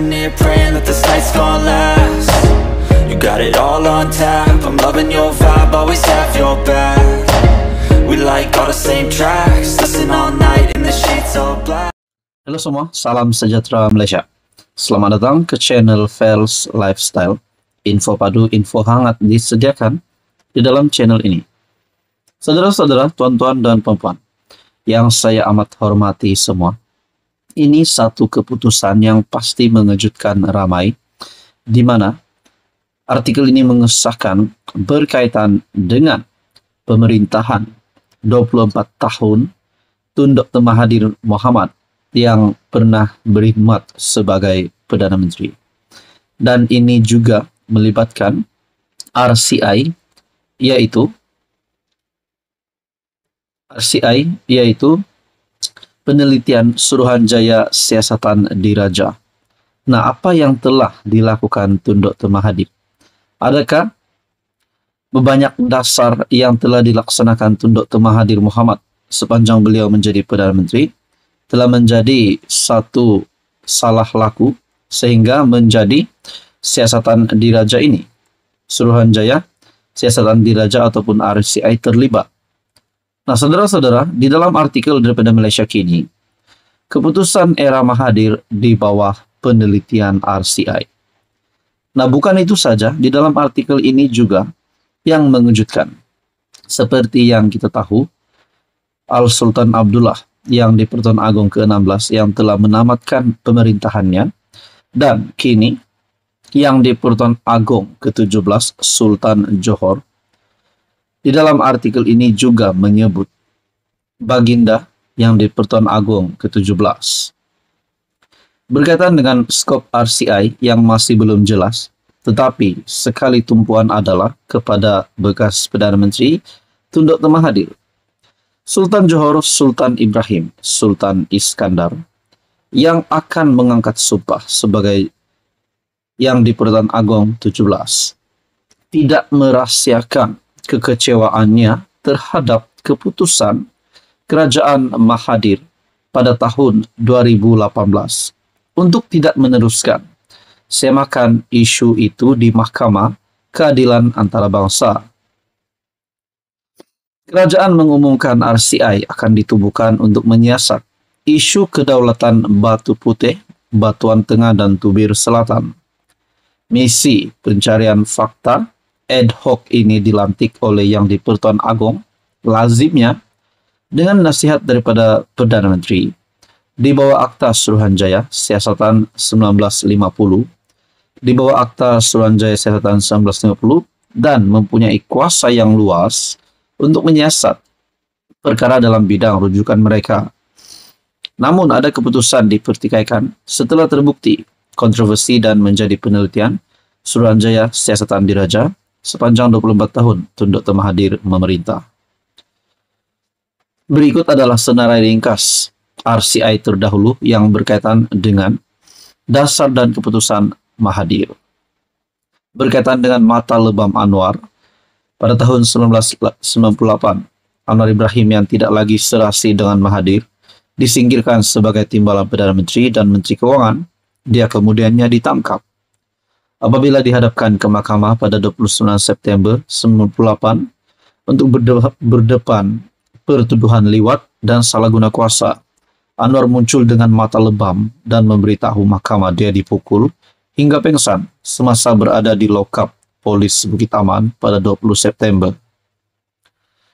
sitting here praying that this night's gonna last You got it all on tap, I'm loving your vibe, always have your back We like all the same tracks, listen all night in the sheets all black Halo semua, salam sejahtera Malaysia Selamat datang ke channel Fels Lifestyle Info padu, info hangat disediakan di dalam channel ini Saudara-saudara, tuan-tuan dan perempuan Yang saya amat hormati semua ini satu keputusan yang pasti mengejutkan ramai, di mana artikel ini mengesahkan berkaitan dengan pemerintahan 24 tahun Tunduk Mahathir Mohamad yang pernah berkhidmat sebagai Perdana Menteri. Dan ini juga melibatkan RCI yaitu RCI yaitu penelitian Suruhanjaya Siasatan Diraja. Nah, apa yang telah dilakukan Tunduk Temahadi? Adakah banyak dasar yang telah dilaksanakan Tunduk Temahadir Muhammad sepanjang beliau menjadi Perdana Menteri telah menjadi satu salah laku sehingga menjadi siasatan diraja ini. Suruhanjaya, siasatan diraja ataupun RCI terlibat Nah, saudara-saudara, di dalam artikel daripada Malaysia Kini, keputusan era Mahathir di bawah penelitian RCI. Nah, bukan itu saja, di dalam artikel ini juga yang mengejutkan. Seperti yang kita tahu, Al-Sultan Abdullah yang di Pertuan Agong ke-16 yang telah menamatkan pemerintahannya dan kini yang di Pertuan Agong ke-17 Sultan Johor di dalam artikel ini juga menyebut Baginda yang di-Pertuan Agong ke-17. Berkaitan dengan skop RCI yang masih belum jelas, tetapi sekali tumpuan adalah kepada bekas Perdana Menteri Tunduk Temahadir, Sultan Johor, Sultan Ibrahim, Sultan Iskandar, yang akan mengangkat sumpah sebagai yang di Pertuan ke 17 tidak merahsiakan kekecewaannya terhadap keputusan Kerajaan Mahathir pada tahun 2018 untuk tidak meneruskan semakan isu itu di Mahkamah Keadilan Antarabangsa. Kerajaan mengumumkan RCI akan ditubuhkan untuk menyiasat isu kedaulatan Batu Putih, Batuan Tengah, dan Tubir Selatan. Misi pencarian fakta ad hoc ini dilantik oleh yang di Pertuan Agong, lazimnya dengan nasihat daripada Perdana Menteri di bawah Akta Suruhanjaya Siasatan 1950, di bawah Akta Suruhanjaya Siasatan 1950, dan mempunyai kuasa yang luas untuk menyiasat perkara dalam bidang rujukan mereka. Namun ada keputusan dipertikaikan setelah terbukti kontroversi dan menjadi penelitian Suruhanjaya Siasatan Diraja sepanjang 24 tahun Tun Dr. Mahathir memerintah. Berikut adalah senarai ringkas RCI terdahulu yang berkaitan dengan dasar dan keputusan Mahathir. Berkaitan dengan mata lebam Anwar, pada tahun 1998, Anwar Ibrahim yang tidak lagi serasi dengan Mahathir disingkirkan sebagai timbalan Perdana Menteri dan Menteri Keuangan. Dia kemudiannya ditangkap apabila dihadapkan ke mahkamah pada 29 September 98 untuk berde berdepan pertuduhan liwat dan salah guna kuasa. Anwar muncul dengan mata lebam dan memberitahu mahkamah dia dipukul hingga pengsan semasa berada di lokap polis Bukit Taman pada 20 September.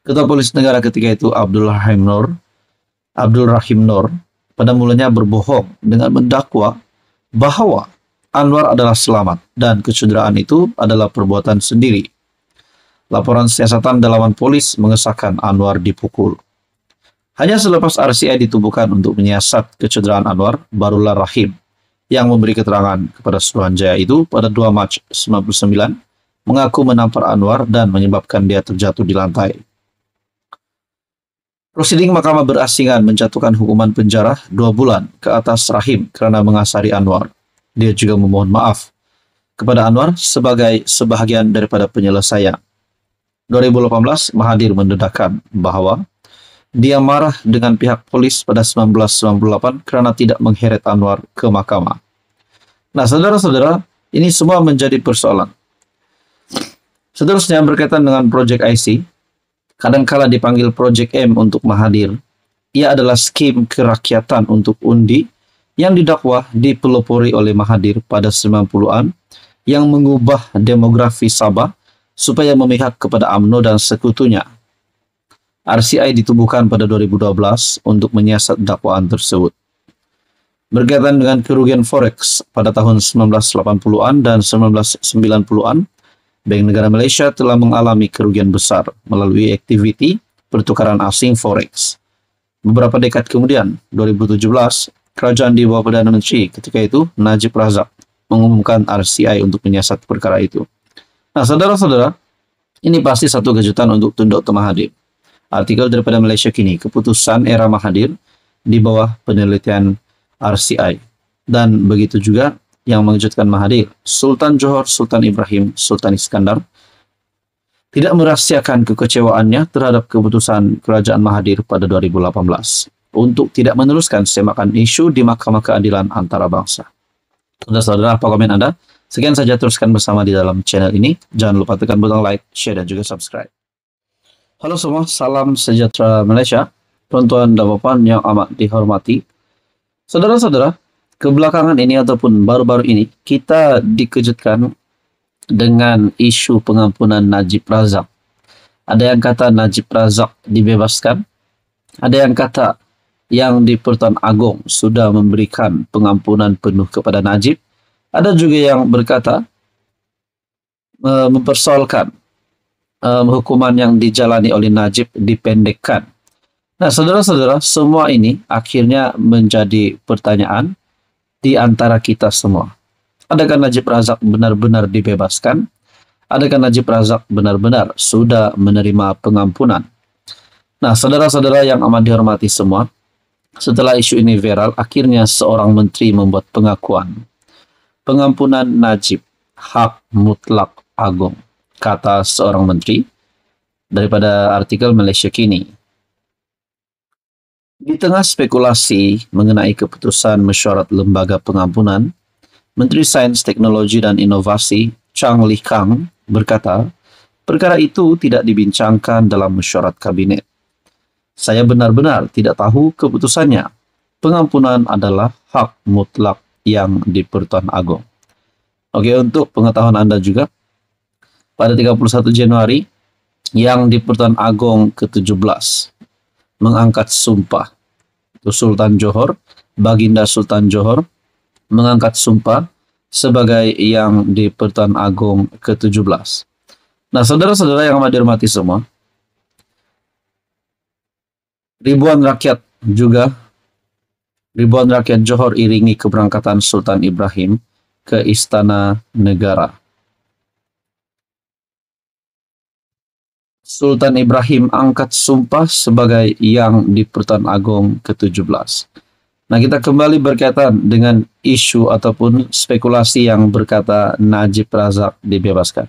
Ketua Polis Negara ketika itu Abdul Rahim Nur, Abdul Rahim Nur pada mulanya berbohong dengan mendakwa bahwa Anwar adalah selamat dan kecederaan itu adalah perbuatan sendiri. Laporan siasatan dalaman polis mengesahkan Anwar dipukul. Hanya selepas RCI ditubuhkan untuk menyiasat kecederaan Anwar, barulah Rahim yang memberi keterangan kepada Sriwijaya itu pada 2 Mac 99 mengaku menampar Anwar dan menyebabkan dia terjatuh di lantai. Prosiding mahkamah berasingan menjatuhkan hukuman penjara 2 bulan ke atas Rahim karena mengasari Anwar. Dia juga memohon maaf kepada Anwar sebagai sebahagian daripada penyelesaian. 2018 Mahathir mendedahkan bahwa dia marah dengan pihak polis pada 1998 karena tidak mengheret Anwar ke mahkamah. Nah, saudara-saudara, ini semua menjadi persoalan. Seterusnya berkaitan dengan Project IC, kadangkala dipanggil Project M untuk Mahathir. Ia adalah skim kerakyatan untuk undi yang didakwa dipelopori oleh Mahadir pada 90-an yang mengubah demografi Sabah supaya memihak kepada AMNO dan sekutunya. RCI ditubuhkan pada 2012 untuk menyiasat dakwaan tersebut. Berkaitan dengan kerugian forex pada tahun 1980-an dan 1990-an, Bank Negara Malaysia telah mengalami kerugian besar melalui aktiviti pertukaran asing forex. Beberapa dekad kemudian, 2017, Kerajaan di bawah Perdana Menteri ketika itu Najib Razak mengumumkan RCI untuk menyiasat perkara itu. Nah, saudara-saudara, ini pasti satu kejutan untuk Tun Dr. Mahathir. Artikel daripada Malaysia kini, keputusan era Mahathir di bawah penelitian RCI. Dan begitu juga yang mengejutkan Mahathir, Sultan Johor, Sultan Ibrahim, Sultan Iskandar, tidak merahsiakan kekecewaannya terhadap keputusan kerajaan Mahathir pada 2018 untuk tidak meneruskan semakan isu di Mahkamah Keadilan Antara Bangsa. Saudara-saudara, apa komen Anda? Sekian saja teruskan bersama di dalam channel ini. Jangan lupa tekan butang like, share, dan juga subscribe. Halo semua, salam sejahtera Malaysia. Tuan-tuan dan Bapak yang amat dihormati. Saudara-saudara, kebelakangan ini ataupun baru-baru ini, kita dikejutkan dengan isu pengampunan Najib Razak. Ada yang kata Najib Razak dibebaskan, ada yang kata yang di Pertuan Agong sudah memberikan pengampunan penuh kepada Najib. Ada juga yang berkata uh, mempersoalkan um, hukuman yang dijalani oleh Najib dipendekkan. Nah, saudara-saudara, semua ini akhirnya menjadi pertanyaan di antara kita semua. Adakah Najib Razak benar-benar dibebaskan? Adakah Najib Razak benar-benar sudah menerima pengampunan? Nah, saudara-saudara yang amat dihormati semua, setelah isu ini viral, akhirnya seorang menteri membuat pengakuan. Pengampunan Najib, hak mutlak agung, kata seorang menteri daripada artikel Malaysia Kini. Di tengah spekulasi mengenai keputusan mesyuarat lembaga pengampunan, Menteri Sains, Teknologi dan Inovasi Chang Li Kang berkata, perkara itu tidak dibincangkan dalam mesyuarat kabinet. Saya benar-benar tidak tahu keputusannya. Pengampunan adalah hak mutlak yang dipertuan Agung. Oke, untuk pengetahuan Anda juga, pada 31 Januari yang dipertuan Agung ke-17 mengangkat sumpah. Sultan Johor, Baginda Sultan Johor mengangkat sumpah sebagai yang dipertuan Agung ke-17. Nah, saudara-saudara yang amat dihormati semua, Ribuan rakyat juga ribuan rakyat Johor iringi keberangkatan Sultan Ibrahim ke istana negara. Sultan Ibrahim angkat sumpah sebagai yang di Pertuan Agong ke-17. Nah, kita kembali berkaitan dengan isu ataupun spekulasi yang berkata Najib Razak dibebaskan.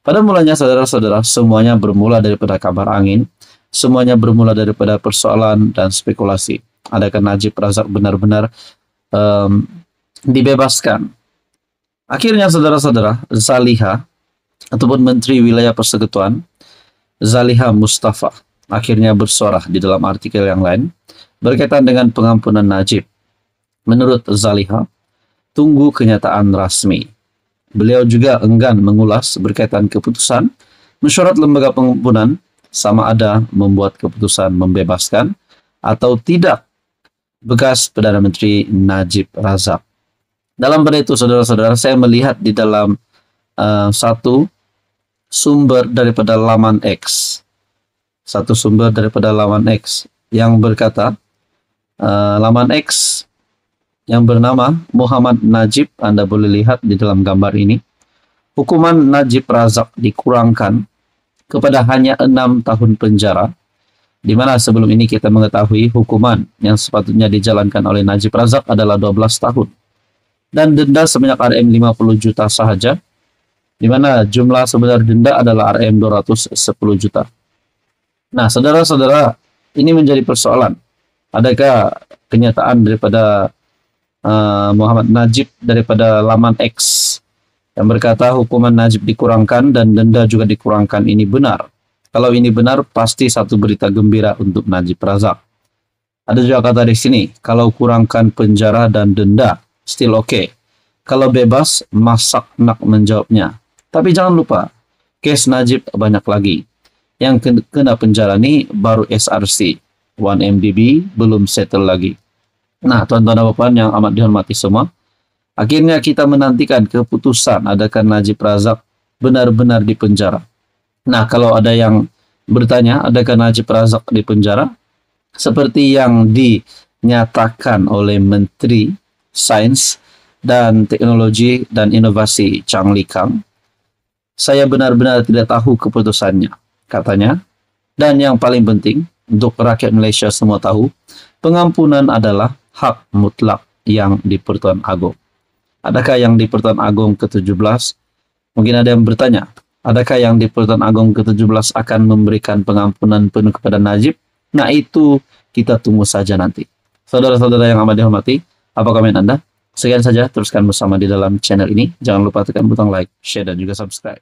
Pada mulanya, saudara-saudara, semuanya bermula daripada kabar angin Semuanya bermula daripada persoalan dan spekulasi. Adakah Najib Razak benar-benar um, dibebaskan? Akhirnya saudara-saudara, Zaliha ataupun Menteri Wilayah Persekutuan Zaliha Mustafa akhirnya bersuara di dalam artikel yang lain berkaitan dengan pengampunan Najib. Menurut Zaliha, tunggu kenyataan rasmi. Beliau juga enggan mengulas berkaitan keputusan mesyuarat lembaga pengampunan sama ada membuat keputusan membebaskan atau tidak bekas Perdana Menteri Najib Razak. Dalam benda itu, saudara-saudara, saya melihat di dalam uh, satu sumber daripada laman X, satu sumber daripada laman X yang berkata, uh, laman X yang bernama Muhammad Najib, Anda boleh lihat di dalam gambar ini, hukuman Najib Razak dikurangkan kepada hanya enam tahun penjara, di mana sebelum ini kita mengetahui hukuman yang sepatutnya dijalankan oleh Najib Razak adalah 12 tahun. Dan denda sebanyak RM 50 juta sahaja, di mana jumlah sebenar denda adalah RM 210 juta. Nah, saudara-saudara, ini menjadi persoalan. Adakah kenyataan daripada uh, Muhammad Najib daripada laman X yang berkata hukuman Najib dikurangkan dan denda juga dikurangkan ini benar. Kalau ini benar, pasti satu berita gembira untuk Najib Razak. Ada juga kata di sini, kalau kurangkan penjara dan denda, still oke. Okay. Kalau bebas, masak nak menjawabnya. Tapi jangan lupa, case Najib banyak lagi. Yang kena penjara ini baru SRC, 1MDB, belum settle lagi. Nah, tuan-tuan dan -tuan, yang amat dihormati semua, Akhirnya kita menantikan keputusan adakah Najib Razak benar-benar di penjara. Nah, kalau ada yang bertanya adakah Najib Razak di penjara? Seperti yang dinyatakan oleh Menteri Sains dan Teknologi dan Inovasi Chang Li Kang, saya benar-benar tidak tahu keputusannya, katanya. Dan yang paling penting, untuk rakyat Malaysia semua tahu, pengampunan adalah hak mutlak yang dipertuan Agung. Adakah yang di Pertuan Agung ke-17? Mungkin ada yang bertanya, adakah yang di Pertuan Agung ke-17 akan memberikan pengampunan penuh kepada Najib? Nah itu kita tunggu saja nanti. Saudara-saudara yang amat dihormati, apa komen Anda? Sekian saja, teruskan bersama di dalam channel ini. Jangan lupa tekan butang like, share, dan juga subscribe.